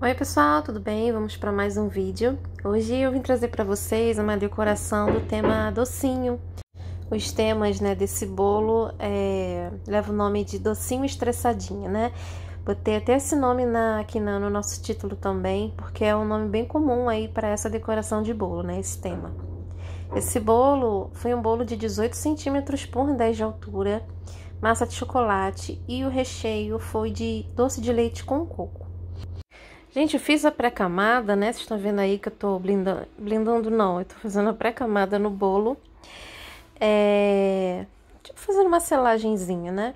Oi pessoal, tudo bem? Vamos para mais um vídeo. Hoje eu vim trazer para vocês uma decoração do tema docinho. Os temas né, desse bolo é, leva o nome de docinho estressadinho, né? Botei até esse nome na, aqui na, no nosso título também, porque é um nome bem comum aí para essa decoração de bolo, né? Esse tema. Esse bolo foi um bolo de 18 centímetros por 10 de altura, massa de chocolate e o recheio foi de doce de leite com coco. Gente, eu fiz a pré-camada, né? Vocês estão vendo aí que eu tô blindando, blindando não, eu tô fazendo a pré-camada no bolo. É... Tipo, fazendo uma selagenzinha, né?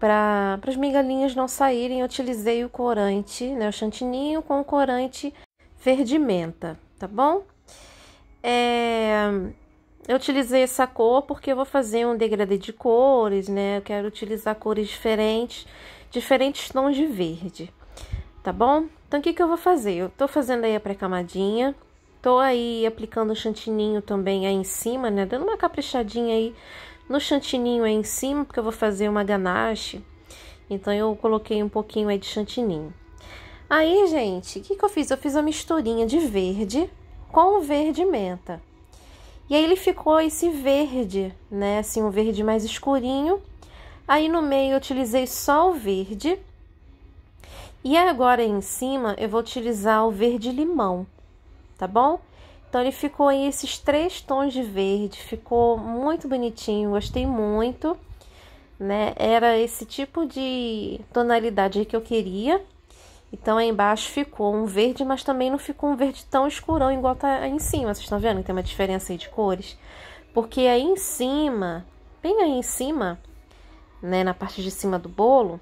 Para as migalhinhas não saírem, eu utilizei o corante, né? O chantininho com o corante verde menta, tá bom? É... Eu utilizei essa cor porque eu vou fazer um degradê de cores, né? Eu quero utilizar cores diferentes, diferentes tons de verde tá bom? Então, o que, que eu vou fazer? Eu tô fazendo aí a pré-camadinha, tô aí aplicando o chantininho também aí em cima, né? Dando uma caprichadinha aí no chantininho aí em cima, porque eu vou fazer uma ganache. Então, eu coloquei um pouquinho aí de chantininho. Aí, gente, o que, que eu fiz? Eu fiz uma misturinha de verde com verde menta. E aí ele ficou esse verde, né? Assim, um verde mais escurinho. Aí no meio eu utilizei só o verde e agora em cima eu vou utilizar o verde limão, tá bom? Então ele ficou aí esses três tons de verde, ficou muito bonitinho, gostei muito, né? Era esse tipo de tonalidade que eu queria. Então aí embaixo ficou um verde, mas também não ficou um verde tão escurão igual tá aí em cima. Vocês estão vendo que tem uma diferença aí de cores? Porque aí em cima, bem aí em cima, né, na parte de cima do bolo,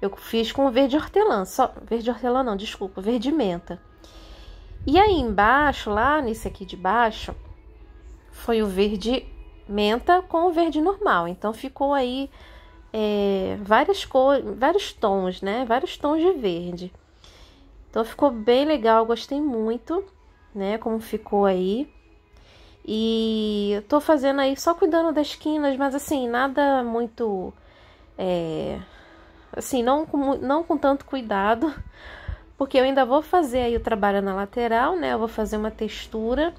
eu fiz com verde hortelã, só verde hortelã não, desculpa, verde menta. E aí embaixo, lá nesse aqui de baixo, foi o verde menta com o verde normal. Então ficou aí é, várias cores, vários tons, né? Vários tons de verde. Então ficou bem legal, gostei muito, né? Como ficou aí. E eu tô fazendo aí só cuidando das quinas, mas assim, nada muito. É, assim, não com, não com tanto cuidado, porque eu ainda vou fazer aí o trabalho na lateral, né? Eu vou fazer uma textura.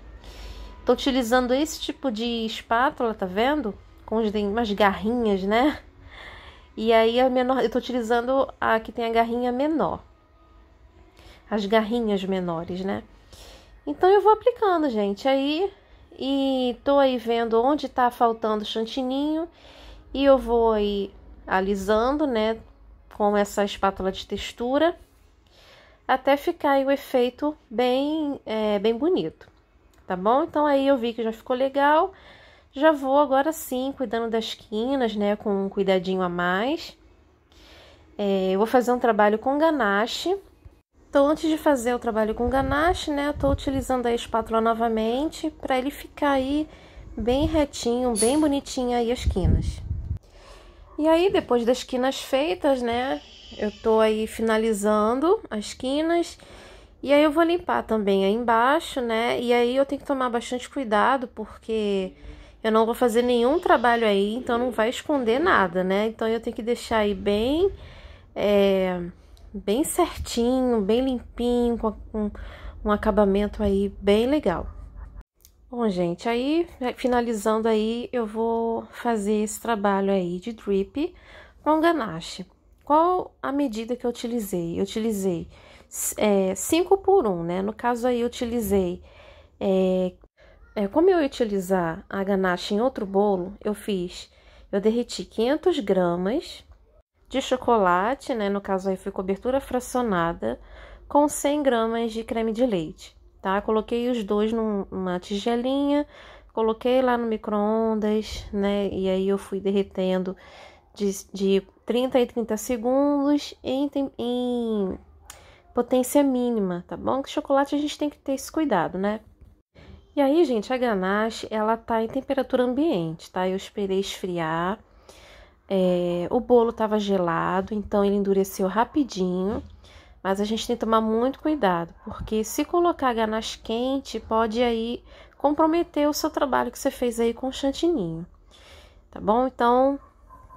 Tô utilizando esse tipo de espátula, tá vendo? Com umas garrinhas, né? E aí a menor, eu tô utilizando a que tem a garrinha menor. As garrinhas menores, né? Então eu vou aplicando, gente, aí e tô aí vendo onde tá faltando o chantininho e eu vou aí alisando, né, com essa espátula de textura até ficar o efeito bem, é, bem bonito, tá bom? Então aí eu vi que já ficou legal, já vou agora sim cuidando das esquinas, né, com um cuidadinho a mais. É, eu vou fazer um trabalho com ganache. Então antes de fazer o trabalho com ganache, né, eu tô utilizando a espátula novamente para ele ficar aí bem retinho, bem bonitinho aí as quinas. E aí, depois das quinas feitas, né? Eu tô aí finalizando as quinas. E aí eu vou limpar também aí embaixo, né? E aí eu tenho que tomar bastante cuidado, porque eu não vou fazer nenhum trabalho aí, então não vai esconder nada, né? Então eu tenho que deixar aí bem, é, bem certinho, bem limpinho, com um, um acabamento aí bem legal. Bom, gente, aí né, finalizando aí, eu vou fazer esse trabalho aí de drip com ganache. Qual a medida que eu utilizei? Eu utilizei 5 é, por 1, um, né? No caso aí, eu utilizei... É, é, como eu ia utilizar a ganache em outro bolo, eu fiz... Eu derreti 500 gramas de chocolate, né? No caso aí, foi cobertura fracionada, com 100 gramas de creme de leite tá? Coloquei os dois numa tigelinha, coloquei lá no micro-ondas, né? E aí eu fui derretendo de, de 30 e 30 segundos em, em potência mínima, tá bom? Que chocolate a gente tem que ter esse cuidado, né? E aí, gente, a ganache, ela tá em temperatura ambiente, tá? Eu esperei esfriar. É, o bolo tava gelado, então ele endureceu rapidinho. Mas a gente tem que tomar muito cuidado, porque se colocar ganache quente, pode aí comprometer o seu trabalho que você fez aí com o chantininho. Tá bom? Então,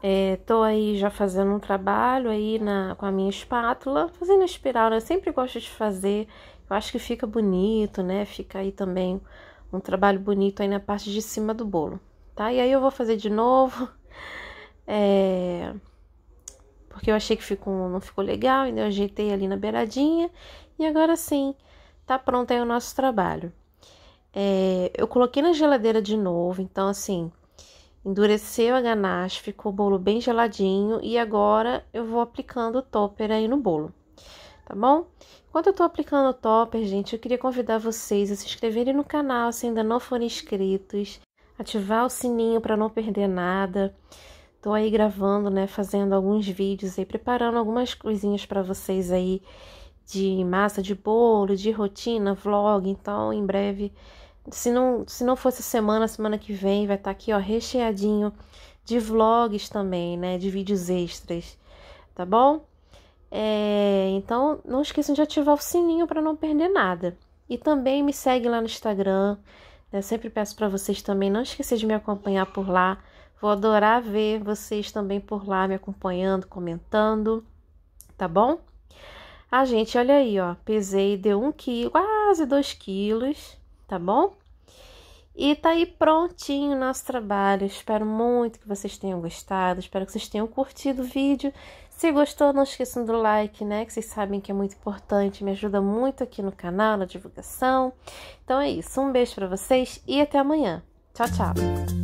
é, tô aí já fazendo um trabalho aí na, com a minha espátula, fazendo a espiral, né? Eu sempre gosto de fazer, eu acho que fica bonito, né? Fica aí também um trabalho bonito aí na parte de cima do bolo, tá? E aí eu vou fazer de novo. É porque eu achei que ficou, não ficou legal, então eu ajeitei ali na beiradinha. E agora sim, tá pronto aí o nosso trabalho. É, eu coloquei na geladeira de novo, então assim, endureceu a ganache, ficou o bolo bem geladinho e agora eu vou aplicando o topper aí no bolo, tá bom? Enquanto eu tô aplicando o topper, gente, eu queria convidar vocês a se inscreverem no canal se ainda não forem inscritos, ativar o sininho para não perder nada. Tô aí gravando, né, fazendo alguns vídeos aí, preparando algumas coisinhas para vocês aí de massa de bolo, de rotina, vlog, então em breve, se não, se não fosse semana, semana que vem vai estar tá aqui, ó, recheadinho de vlogs também, né, de vídeos extras, tá bom? É, então não esqueçam de ativar o sininho para não perder nada. E também me segue lá no Instagram, né, sempre peço para vocês também não esquecer de me acompanhar por lá Vou adorar ver vocês também por lá me acompanhando, comentando, tá bom? Ah, gente, olha aí, ó, pesei, deu um quilo, quase dois quilos, tá bom? E tá aí prontinho o nosso trabalho. Espero muito que vocês tenham gostado, espero que vocês tenham curtido o vídeo. Se gostou, não esqueçam do like, né? Que vocês sabem que é muito importante, me ajuda muito aqui no canal, na divulgação. Então é isso, um beijo para vocês e até amanhã. Tchau, tchau.